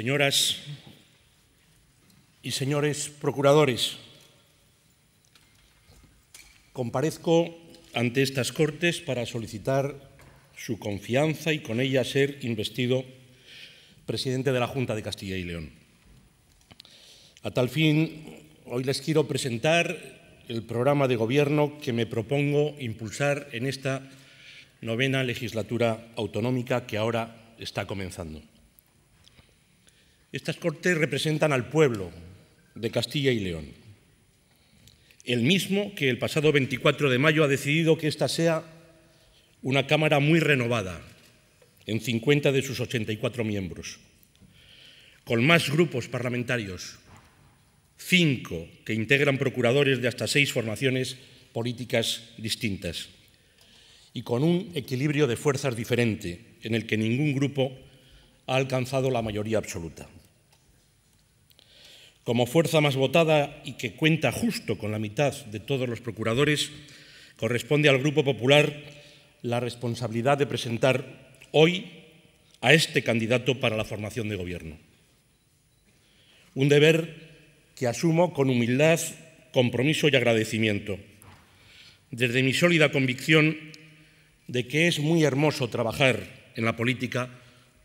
señoras y señores procuradores, comparezco ante estas Cortes para solicitar su confianza y con ella ser investido presidente de la Junta de Castilla y León. A tal fin, hoy les quiero presentar el programa de gobierno que me propongo impulsar en esta novena legislatura autonómica que ahora está comenzando. Estas cortes representan al pueblo de Castilla y León, el mismo que el pasado 24 de mayo ha decidido que esta sea una Cámara muy renovada, en 50 de sus 84 miembros, con más grupos parlamentarios, cinco que integran procuradores de hasta seis formaciones políticas distintas, y con un equilibrio de fuerzas diferente, en el que ningún grupo ha alcanzado la mayoría absoluta. Como fuerza más votada y que cuenta justo con la mitad de todos los procuradores, corresponde al Grupo Popular la responsabilidad de presentar hoy a este candidato para la formación de gobierno. Un deber que asumo con humildad, compromiso y agradecimiento, desde mi sólida convicción de que es muy hermoso trabajar en la política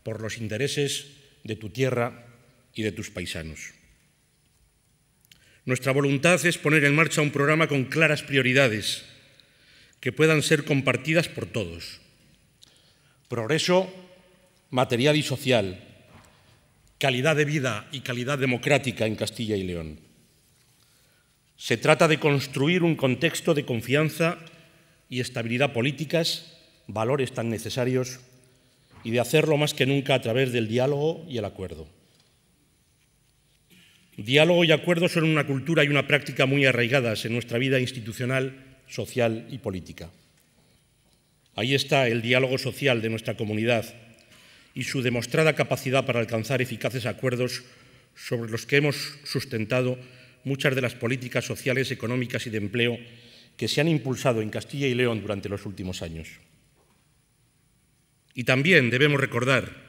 por los intereses de tu tierra y de tus paisanos. Nuestra voluntad es poner en marcha un programa con claras prioridades que puedan ser compartidas por todos. Progreso material y social, calidad de vida y calidad democrática en Castilla y León. Se trata de construir un contexto de confianza y estabilidad políticas, valores tan necesarios, y de hacerlo más que nunca a través del diálogo y el acuerdo. Diálogo y acuerdo son una cultura y una práctica muy arraigadas en nuestra vida institucional, social y política. Ahí está el diálogo social de nuestra comunidad y su demostrada capacidad para alcanzar eficaces acuerdos sobre los que hemos sustentado muchas de las políticas sociales, económicas y de empleo que se han impulsado en Castilla y León durante los últimos años. Y también debemos recordar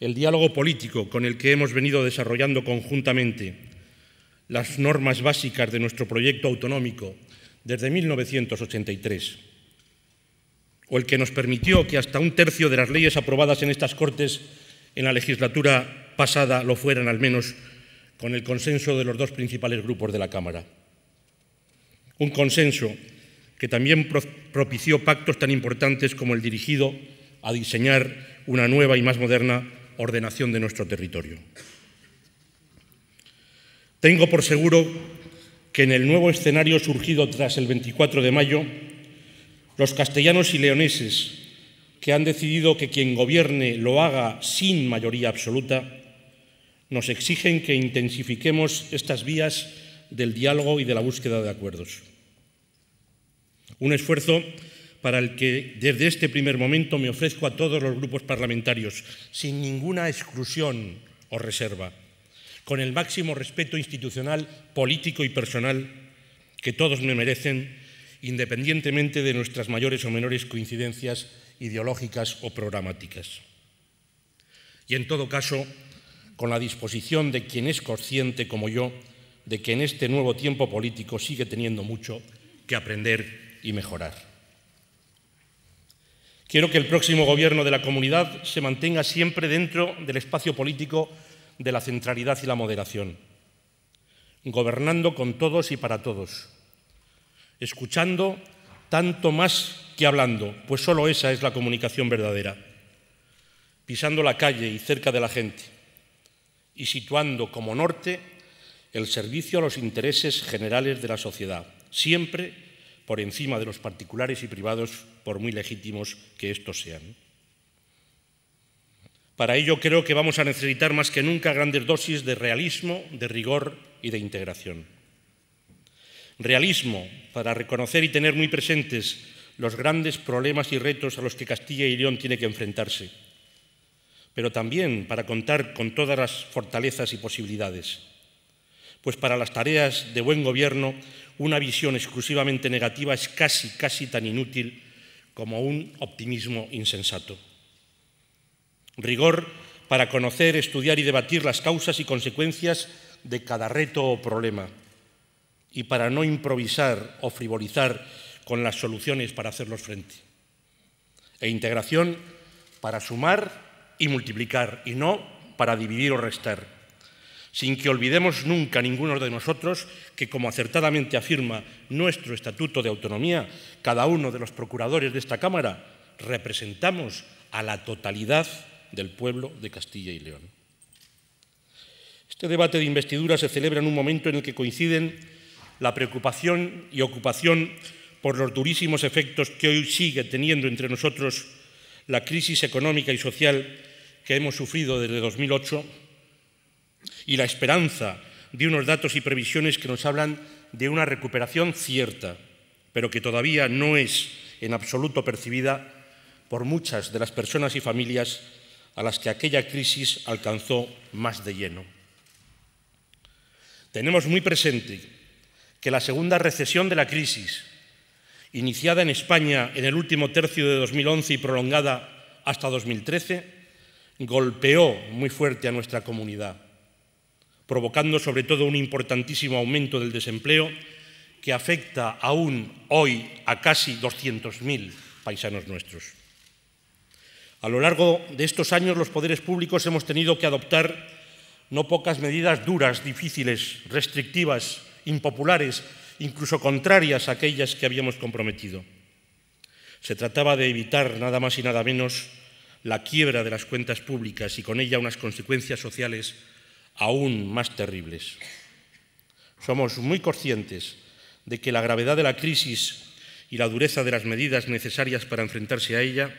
el diálogo político con el que hemos venido desarrollando conjuntamente las normas básicas de nuestro proyecto autonómico desde 1983, o el que nos permitió que hasta un tercio de las leyes aprobadas en estas Cortes en la legislatura pasada lo fueran al menos con el consenso de los dos principales grupos de la Cámara. Un consenso que también propició pactos tan importantes como el dirigido a diseñar una nueva y más moderna ordenación de nuestro territorio. Tengo por seguro que en el nuevo escenario surgido tras el 24 de mayo, los castellanos y leoneses que han decidido que quien gobierne lo haga sin mayoría absoluta, nos exigen que intensifiquemos estas vías del diálogo y de la búsqueda de acuerdos. Un esfuerzo para el que desde este primer momento me ofrezco a todos los grupos parlamentarios, sin ninguna exclusión o reserva, con el máximo respeto institucional, político y personal que todos me merecen, independientemente de nuestras mayores o menores coincidencias ideológicas o programáticas. Y en todo caso, con la disposición de quien es consciente, como yo, de que en este nuevo tiempo político sigue teniendo mucho que aprender y mejorar. Quiero que el próximo gobierno de la comunidad se mantenga siempre dentro del espacio político de la centralidad y la moderación, gobernando con todos y para todos, escuchando tanto más que hablando, pues solo esa es la comunicación verdadera, pisando la calle y cerca de la gente, y situando como norte el servicio a los intereses generales de la sociedad, siempre por encima de los particulares y privados, por muy legítimos que estos sean. Para ello creo que vamos a necesitar más que nunca grandes dosis de realismo, de rigor y de integración. Realismo para reconocer y tener muy presentes los grandes problemas y retos a los que Castilla y León tiene que enfrentarse, pero también para contar con todas las fortalezas y posibilidades pues para las tareas de buen gobierno una visión exclusivamente negativa es casi, casi tan inútil como un optimismo insensato. Rigor para conocer, estudiar y debatir las causas y consecuencias de cada reto o problema y para no improvisar o frivolizar con las soluciones para hacerlos frente. E integración para sumar y multiplicar y no para dividir o restar sin que olvidemos nunca ninguno de nosotros que, como acertadamente afirma nuestro Estatuto de Autonomía, cada uno de los procuradores de esta Cámara representamos a la totalidad del pueblo de Castilla y León. Este debate de investidura se celebra en un momento en el que coinciden la preocupación y ocupación por los durísimos efectos que hoy sigue teniendo entre nosotros la crisis económica y social que hemos sufrido desde 2008 y la esperanza de unos datos y previsiones que nos hablan de una recuperación cierta, pero que todavía no es en absoluto percibida por muchas de las personas y familias a las que aquella crisis alcanzó más de lleno. Tenemos muy presente que la segunda recesión de la crisis, iniciada en España en el último tercio de 2011 y prolongada hasta 2013, golpeó muy fuerte a nuestra comunidad provocando sobre todo un importantísimo aumento del desempleo que afecta aún hoy a casi 200.000 paisanos nuestros. A lo largo de estos años los poderes públicos hemos tenido que adoptar no pocas medidas duras, difíciles, restrictivas, impopulares, incluso contrarias a aquellas que habíamos comprometido. Se trataba de evitar nada más y nada menos la quiebra de las cuentas públicas y con ella unas consecuencias sociales aún más terribles. Somos muy conscientes de que la gravedad de la crisis y la dureza de las medidas necesarias para enfrentarse a ella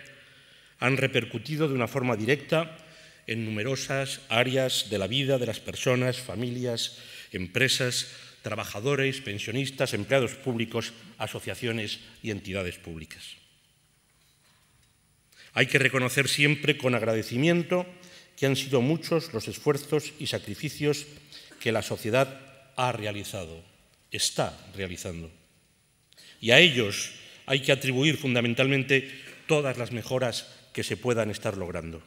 han repercutido de una forma directa en numerosas áreas de la vida de las personas, familias, empresas, trabajadores, pensionistas, empleados públicos, asociaciones y entidades públicas. Hay que reconocer siempre con agradecimiento que han sido muchos los esfuerzos y sacrificios que la sociedad ha realizado, está realizando. Y a ellos hay que atribuir fundamentalmente todas las mejoras que se puedan estar logrando.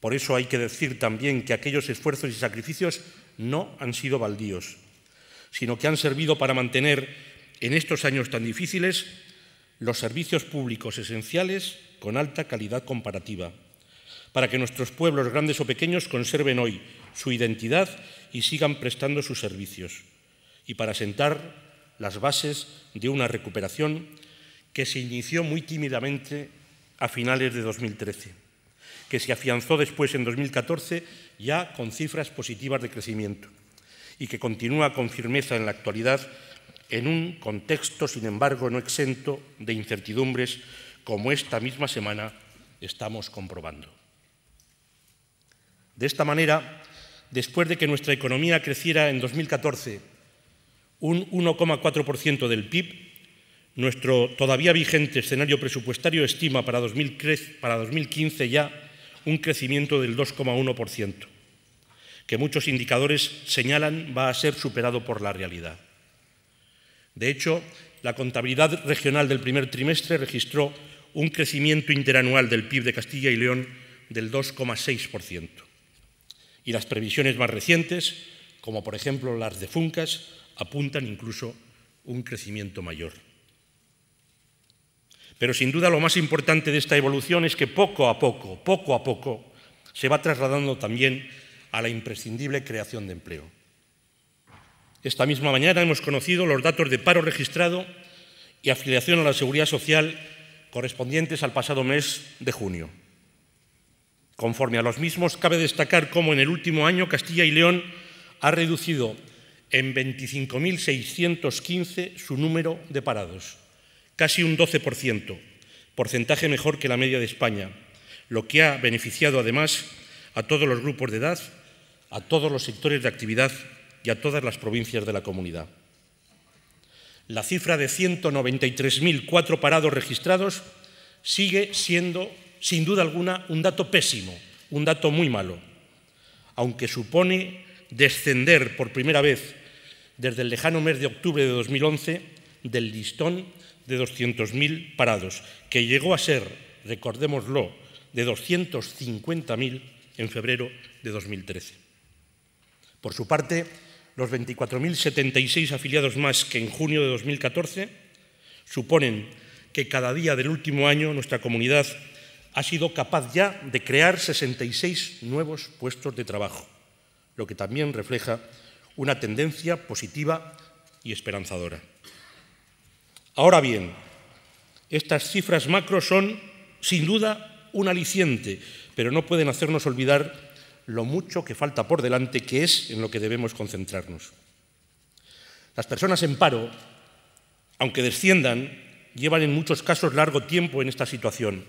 Por eso hay que decir también que aquellos esfuerzos y sacrificios no han sido baldíos, sino que han servido para mantener en estos años tan difíciles los servicios públicos esenciales con alta calidad comparativa para que nuestros pueblos, grandes o pequeños, conserven hoy su identidad y sigan prestando sus servicios, y para sentar las bases de una recuperación que se inició muy tímidamente a finales de 2013, que se afianzó después en 2014 ya con cifras positivas de crecimiento y que continúa con firmeza en la actualidad en un contexto, sin embargo, no exento de incertidumbres como esta misma semana estamos comprobando. De esta manera, después de que nuestra economía creciera en 2014 un 1,4% del PIB, nuestro todavía vigente escenario presupuestario estima para 2015 ya un crecimiento del 2,1%, que muchos indicadores señalan va a ser superado por la realidad. De hecho, la contabilidad regional del primer trimestre registró un crecimiento interanual del PIB de Castilla y León del 2,6%. Y las previsiones más recientes, como por ejemplo las de Funcas, apuntan incluso un crecimiento mayor. Pero sin duda lo más importante de esta evolución es que poco a poco, poco a poco, se va trasladando también a la imprescindible creación de empleo. Esta misma mañana hemos conocido los datos de paro registrado y afiliación a la seguridad social correspondientes al pasado mes de junio. Conforme a los mismos, cabe destacar cómo en el último año Castilla y León ha reducido en 25.615 su número de parados, casi un 12%, porcentaje mejor que la media de España, lo que ha beneficiado además a todos los grupos de edad, a todos los sectores de actividad y a todas las provincias de la comunidad. La cifra de 193.004 parados registrados sigue siendo sin duda alguna, un dato pésimo, un dato muy malo, aunque supone descender por primera vez desde el lejano mes de octubre de 2011 del listón de 200.000 parados, que llegó a ser, recordémoslo, de 250.000 en febrero de 2013. Por su parte, los 24.076 afiliados más que en junio de 2014 suponen que cada día del último año nuestra comunidad ha sido capaz ya de crear 66 nuevos puestos de trabajo, lo que también refleja una tendencia positiva y esperanzadora. Ahora bien, estas cifras macro son, sin duda, un aliciente, pero no pueden hacernos olvidar lo mucho que falta por delante, que es en lo que debemos concentrarnos. Las personas en paro, aunque desciendan, llevan en muchos casos largo tiempo en esta situación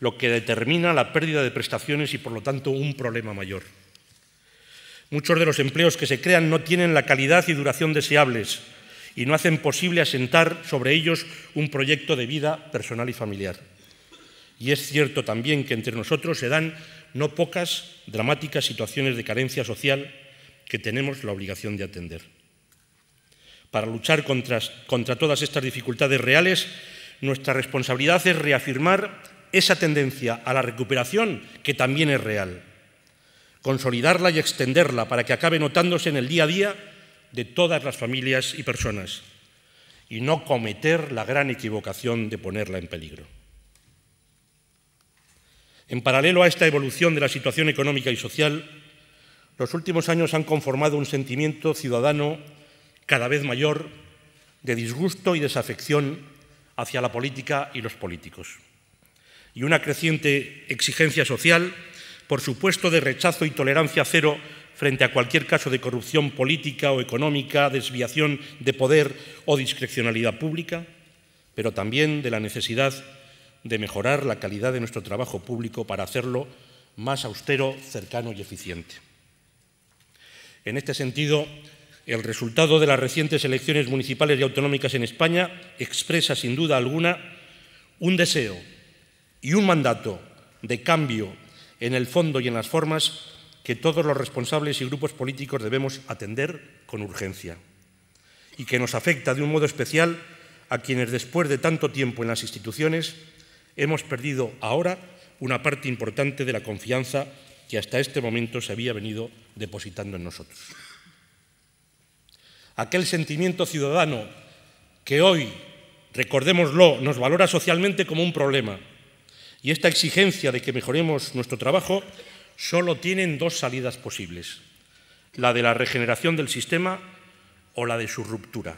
lo que determina la pérdida de prestaciones y, por lo tanto, un problema mayor. Muchos de los empleos que se crean no tienen la calidad y duración deseables y no hacen posible asentar sobre ellos un proyecto de vida personal y familiar. Y es cierto también que entre nosotros se dan no pocas dramáticas situaciones de carencia social que tenemos la obligación de atender. Para luchar contra, contra todas estas dificultades reales, nuestra responsabilidad es reafirmar esa tendencia a la recuperación que también es real. Consolidarla y extenderla para que acabe notándose en el día a día de todas las familias y personas y no cometer la gran equivocación de ponerla en peligro. En paralelo a esta evolución de la situación económica y social, los últimos años han conformado un sentimiento ciudadano cada vez mayor de disgusto y desafección hacia la política y los políticos y una creciente exigencia social, por supuesto de rechazo y tolerancia cero frente a cualquier caso de corrupción política o económica, desviación de poder o discrecionalidad pública, pero también de la necesidad de mejorar la calidad de nuestro trabajo público para hacerlo más austero, cercano y eficiente. En este sentido, el resultado de las recientes elecciones municipales y autonómicas en España expresa sin duda alguna un deseo y un mandato de cambio en el fondo y en las formas que todos los responsables y grupos políticos debemos atender con urgencia y que nos afecta de un modo especial a quienes después de tanto tiempo en las instituciones hemos perdido ahora una parte importante de la confianza que hasta este momento se había venido depositando en nosotros. Aquel sentimiento ciudadano que hoy, recordémoslo, nos valora socialmente como un problema, y esta exigencia de que mejoremos nuestro trabajo solo tienen dos salidas posibles, la de la regeneración del sistema o la de su ruptura.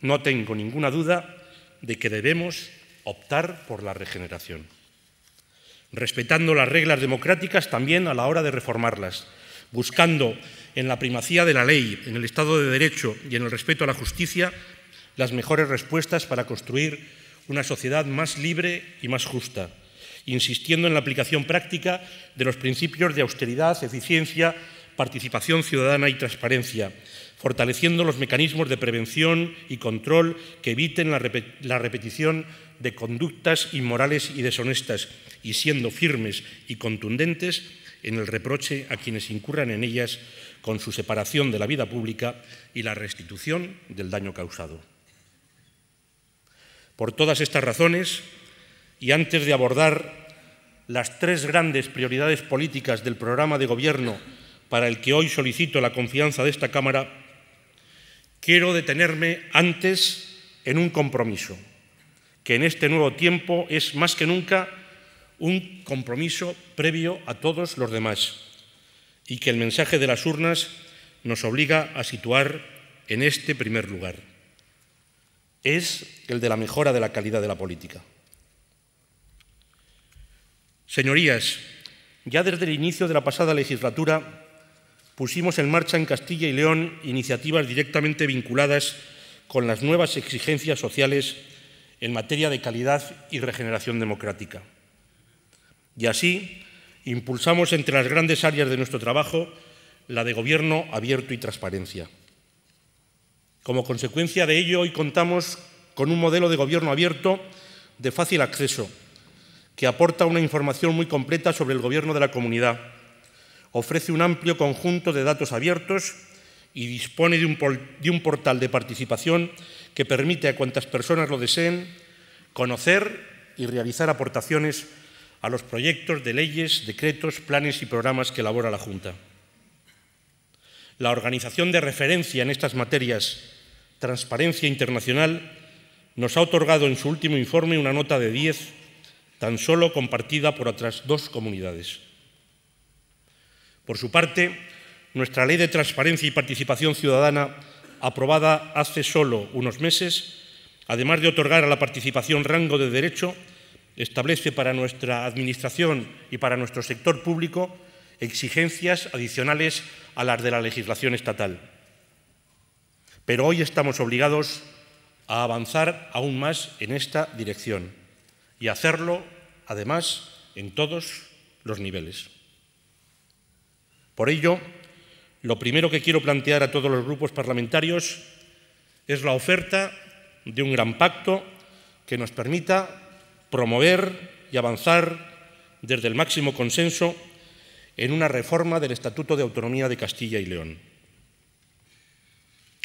No tengo ninguna duda de que debemos optar por la regeneración, respetando las reglas democráticas también a la hora de reformarlas, buscando en la primacía de la ley, en el Estado de Derecho y en el respeto a la justicia las mejores respuestas para construir una sociedad más libre y más justa, insistiendo en la aplicación práctica de los principios de austeridad, eficiencia, participación ciudadana y transparencia, fortaleciendo los mecanismos de prevención y control que eviten la, repetición de conductas inmorales y deshonestas y siendo firmes y contundentes en el reproche a quienes incurran en ellas con su separación de la vida pública y la restitución del daño causado. Por todas estas razones, y antes de abordar las tres grandes prioridades políticas del programa de gobierno para el que hoy solicito la confianza de esta Cámara, quiero detenerme antes en un compromiso, que en este nuevo tiempo es más que nunca un compromiso previo a todos los demás y que el mensaje de las urnas nos obliga a situar en este primer lugar es el de la mejora de la calidad de la política. Señorías, ya desde el inicio de la pasada legislatura pusimos en marcha en Castilla y León iniciativas directamente vinculadas con las nuevas exigencias sociales en materia de calidad y regeneración democrática. Y así impulsamos entre las grandes áreas de nuestro trabajo la de gobierno abierto y transparencia. Como consecuencia de ello, hoy contamos con un modelo de gobierno abierto de fácil acceso, que aporta una información muy completa sobre el gobierno de la comunidad, ofrece un amplio conjunto de datos abiertos y dispone de un, portal de participación que permite a cuantas personas lo deseen conocer y realizar aportaciones a los proyectos de leyes, decretos, planes y programas que elabora la Junta. La organización de referencia en estas materias Transparencia Internacional nos ha otorgado en su último informe una nota de 10, tan solo compartida por otras dos comunidades. Por su parte, nuestra Ley de Transparencia y Participación Ciudadana, aprobada hace solo unos meses, además de otorgar a la participación rango de derecho, establece para nuestra Administración y para nuestro sector público exigencias adicionales a las de la legislación estatal. Pero hoy estamos obligados a avanzar aún más en esta dirección y hacerlo, además, en todos los niveles. Por ello, lo primero que quiero plantear a todos los grupos parlamentarios es la oferta de un gran pacto que nos permita promover y avanzar desde el máximo consenso en una reforma del Estatuto de Autonomía de Castilla y León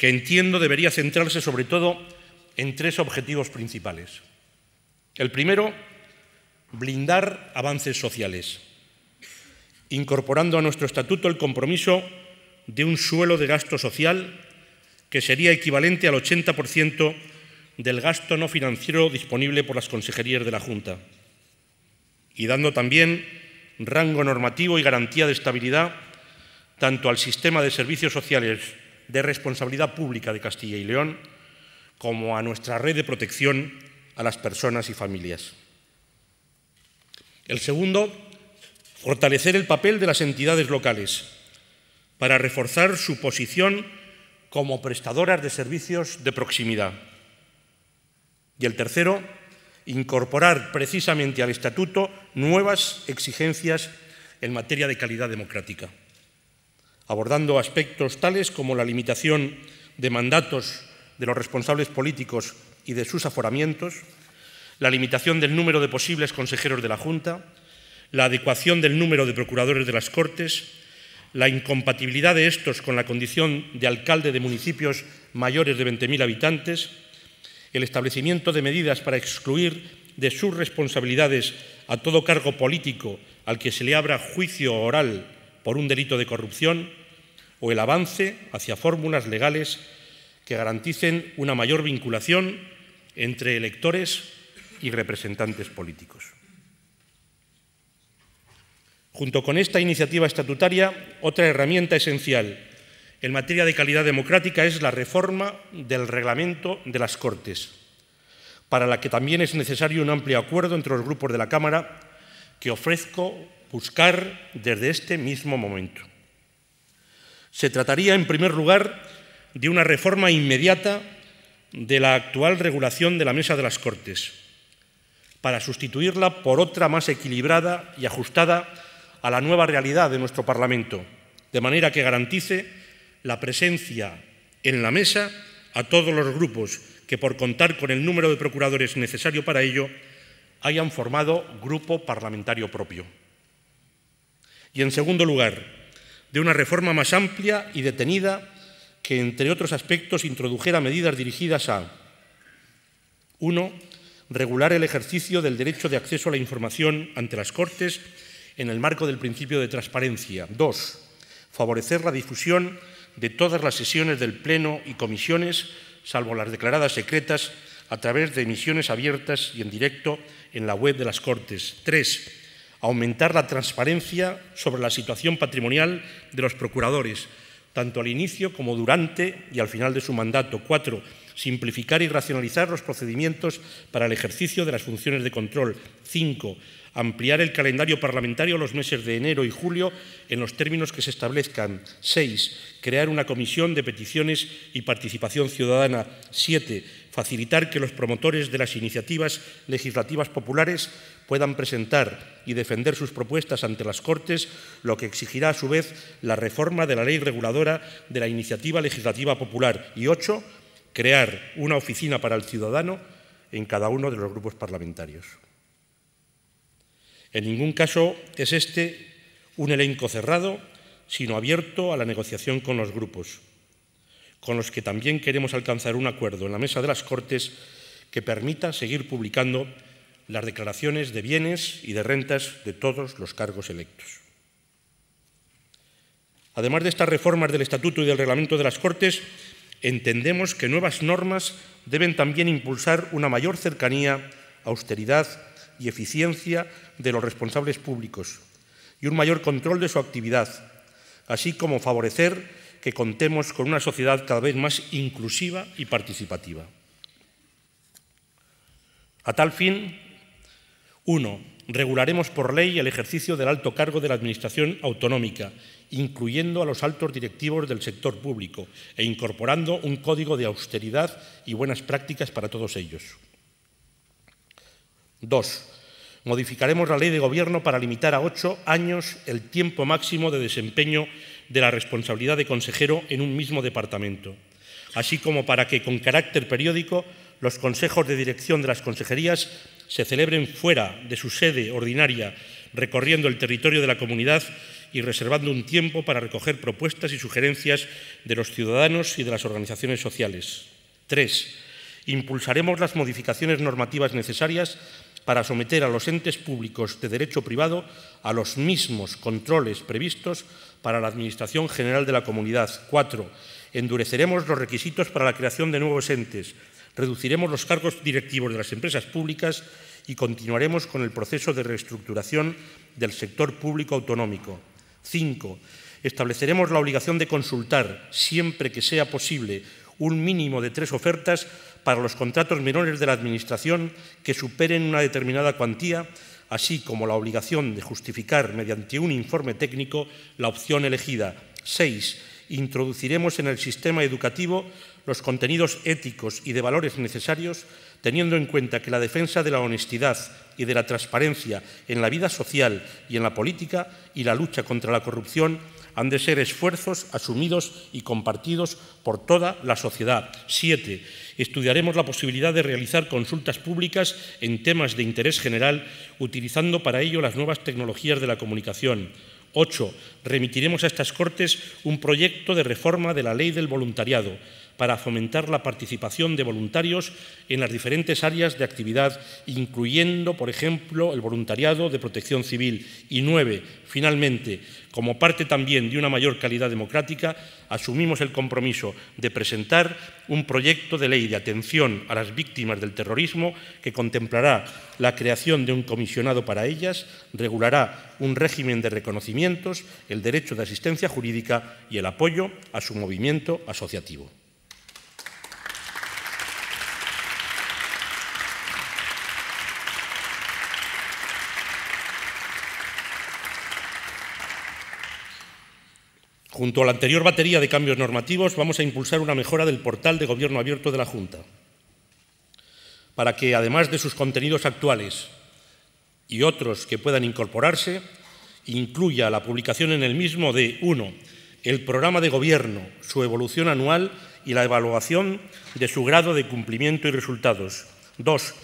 que entiendo debería centrarse sobre todo en tres objetivos principales. El primero, blindar avances sociales, incorporando a nuestro estatuto el compromiso de un suelo de gasto social que sería equivalente al 80% del gasto no financiero disponible por las consejerías de la Junta, y dando también rango normativo y garantía de estabilidad tanto al sistema de servicios sociales de responsabilidad pública de Castilla y León, como a nuestra red de protección a las personas y familias. El segundo, fortalecer el papel de las entidades locales para reforzar su posición como prestadoras de servicios de proximidad. Y el tercero, incorporar precisamente al Estatuto nuevas exigencias en materia de calidad democrática abordando aspectos tales como la limitación de mandatos de los responsables políticos y de sus aforamientos, la limitación del número de posibles consejeros de la Junta, la adecuación del número de procuradores de las Cortes, la incompatibilidad de estos con la condición de alcalde de municipios mayores de 20.000 habitantes, el establecimiento de medidas para excluir de sus responsabilidades a todo cargo político al que se le abra juicio oral por un delito de corrupción, o el avance hacia fórmulas legales que garanticen una mayor vinculación entre electores y representantes políticos. Junto con esta iniciativa estatutaria, otra herramienta esencial en materia de calidad democrática es la reforma del reglamento de las Cortes, para la que también es necesario un amplio acuerdo entre los grupos de la Cámara que ofrezco buscar desde este mismo momento. Se trataría, en primer lugar, de una reforma inmediata de la actual regulación de la Mesa de las Cortes, para sustituirla por otra más equilibrada y ajustada a la nueva realidad de nuestro Parlamento, de manera que garantice la presencia en la mesa a todos los grupos que, por contar con el número de procuradores necesario para ello, hayan formado grupo parlamentario propio. Y, en segundo lugar, de una reforma más amplia y detenida que, entre otros aspectos, introdujera medidas dirigidas a, 1. regular el ejercicio del derecho de acceso a la información ante las Cortes en el marco del principio de transparencia. 2. favorecer la difusión de todas las sesiones del Pleno y comisiones, salvo las declaradas secretas, a través de emisiones abiertas y en directo en la web de las Cortes. 3 aumentar la transparencia sobre la situación patrimonial de los procuradores, tanto al inicio como durante y al final de su mandato. 4. simplificar y racionalizar los procedimientos para el ejercicio de las funciones de control. Cinco, ampliar el calendario parlamentario los meses de enero y julio en los términos que se establezcan. Seis, crear una comisión de peticiones y participación ciudadana. Siete, facilitar que los promotores de las iniciativas legislativas populares puedan presentar y defender sus propuestas ante las Cortes, lo que exigirá a su vez la reforma de la ley reguladora de la iniciativa legislativa popular. Y ocho, crear una oficina para el ciudadano en cada uno de los grupos parlamentarios. En ningún caso es este un elenco cerrado, sino abierto a la negociación con los grupos, con los que también queremos alcanzar un acuerdo en la mesa de las Cortes que permita seguir publicando las declaraciones de bienes y de rentas de todos los cargos electos. Además de estas reformas del Estatuto y del Reglamento de las Cortes, entendemos que nuevas normas deben también impulsar una mayor cercanía, austeridad y eficiencia de los responsables públicos y un mayor control de su actividad, así como favorecer que contemos con una sociedad cada vez más inclusiva y participativa. A tal fin, 1. regularemos por ley el ejercicio del alto cargo de la Administración autonómica, incluyendo a los altos directivos del sector público e incorporando un código de austeridad y buenas prácticas para todos ellos. 2. modificaremos la ley de gobierno para limitar a ocho años el tiempo máximo de desempeño de la responsabilidad de consejero en un mismo departamento, así como para que con carácter periódico los consejos de dirección de las consejerías se celebren fuera de su sede ordinaria, recorriendo el territorio de la comunidad y reservando un tiempo para recoger propuestas y sugerencias de los ciudadanos y de las organizaciones sociales. Tres, impulsaremos las modificaciones normativas necesarias para someter a los entes públicos de derecho privado a los mismos controles previstos para la Administración General de la Comunidad. Cuatro, endureceremos los requisitos para la creación de nuevos entes, reduciremos los cargos directivos de las empresas públicas y continuaremos con el proceso de reestructuración del sector público autonómico. 5. estableceremos la obligación de consultar, siempre que sea posible, un mínimo de tres ofertas para los contratos menores de la Administración que superen una determinada cuantía, así como la obligación de justificar mediante un informe técnico la opción elegida. 6. introduciremos en el sistema educativo los contenidos éticos y de valores necesarios, teniendo en cuenta que la defensa de la honestidad y de la transparencia en la vida social y en la política y la lucha contra la corrupción han de ser esfuerzos asumidos y compartidos por toda la sociedad. Siete, estudiaremos la posibilidad de realizar consultas públicas en temas de interés general, utilizando para ello las nuevas tecnologías de la comunicación. Ocho. Remitiremos a estas Cortes un proyecto de reforma de la ley del voluntariado para fomentar la participación de voluntarios en las diferentes áreas de actividad, incluyendo, por ejemplo, el voluntariado de protección civil. Y nueve, finalmente, como parte también de una mayor calidad democrática, asumimos el compromiso de presentar un proyecto de ley de atención a las víctimas del terrorismo que contemplará la creación de un comisionado para ellas, regulará un régimen de reconocimientos, el derecho de asistencia jurídica y el apoyo a su movimiento asociativo. Junto a la anterior batería de cambios normativos, vamos a impulsar una mejora del portal de gobierno abierto de la Junta, para que, además de sus contenidos actuales y otros que puedan incorporarse, incluya la publicación en el mismo de uno, El programa de gobierno, su evolución anual y la evaluación de su grado de cumplimiento y resultados. 2.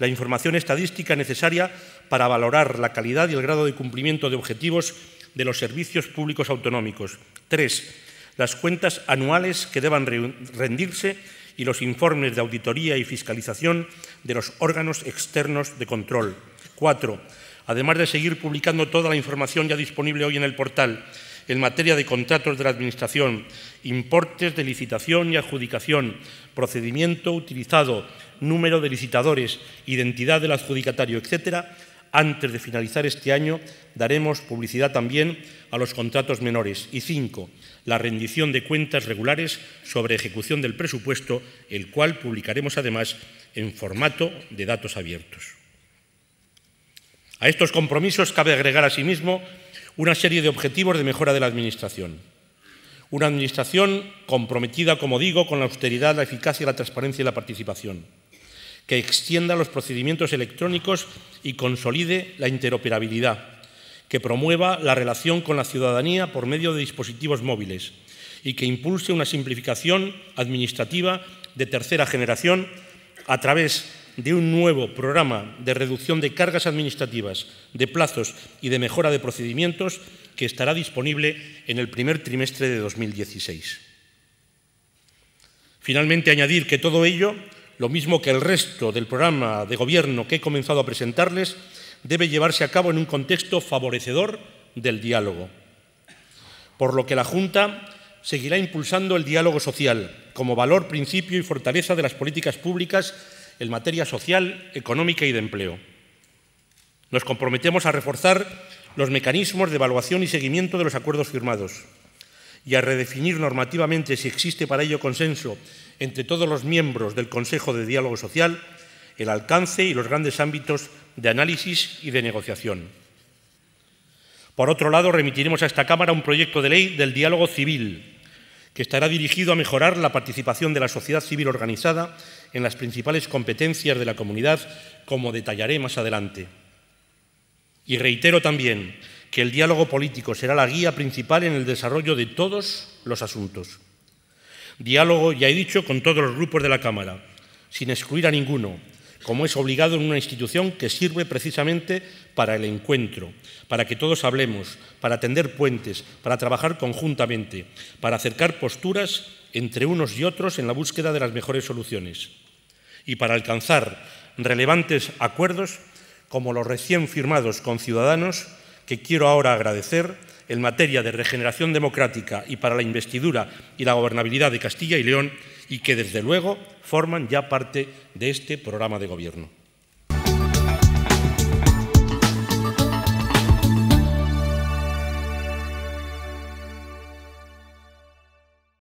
La información estadística necesaria para valorar la calidad y el grado de cumplimiento de objetivos de los servicios públicos autonómicos. Tres, las cuentas anuales que deban rendirse y los informes de auditoría y fiscalización de los órganos externos de control. Cuatro, además de seguir publicando toda la información ya disponible hoy en el portal en materia de contratos de la Administración, importes de licitación y adjudicación, procedimiento utilizado, número de licitadores, identidad del adjudicatario, etcétera, antes de finalizar este año, daremos publicidad también a los contratos menores. Y cinco, la rendición de cuentas regulares sobre ejecución del presupuesto, el cual publicaremos además en formato de datos abiertos. A estos compromisos cabe agregar asimismo una serie de objetivos de mejora de la Administración. Una Administración comprometida, como digo, con la austeridad, la eficacia, la transparencia y la participación que extienda los procedimientos electrónicos y consolide la interoperabilidad, que promueva la relación con la ciudadanía por medio de dispositivos móviles y que impulse una simplificación administrativa de tercera generación a través de un nuevo programa de reducción de cargas administrativas, de plazos y de mejora de procedimientos que estará disponible en el primer trimestre de 2016. Finalmente, añadir que todo ello lo mismo que el resto del programa de gobierno que he comenzado a presentarles, debe llevarse a cabo en un contexto favorecedor del diálogo. Por lo que la Junta seguirá impulsando el diálogo social como valor, principio y fortaleza de las políticas públicas en materia social, económica y de empleo. Nos comprometemos a reforzar los mecanismos de evaluación y seguimiento de los acuerdos firmados, y a redefinir normativamente, si existe para ello consenso entre todos los miembros del Consejo de Diálogo Social, el alcance y los grandes ámbitos de análisis y de negociación. Por otro lado, remitiremos a esta Cámara un proyecto de ley del diálogo civil, que estará dirigido a mejorar la participación de la sociedad civil organizada en las principales competencias de la comunidad, como detallaré más adelante. Y reitero también que el diálogo político será la guía principal en el desarrollo de todos los asuntos. Diálogo, ya he dicho, con todos los grupos de la Cámara, sin excluir a ninguno, como es obligado en una institución que sirve precisamente para el encuentro, para que todos hablemos, para tender puentes, para trabajar conjuntamente, para acercar posturas entre unos y otros en la búsqueda de las mejores soluciones y para alcanzar relevantes acuerdos como los recién firmados con Ciudadanos que quiero ahora agradecer en materia de regeneración democrática y para la investidura y la gobernabilidad de Castilla y León y que desde luego forman ya parte de este programa de gobierno.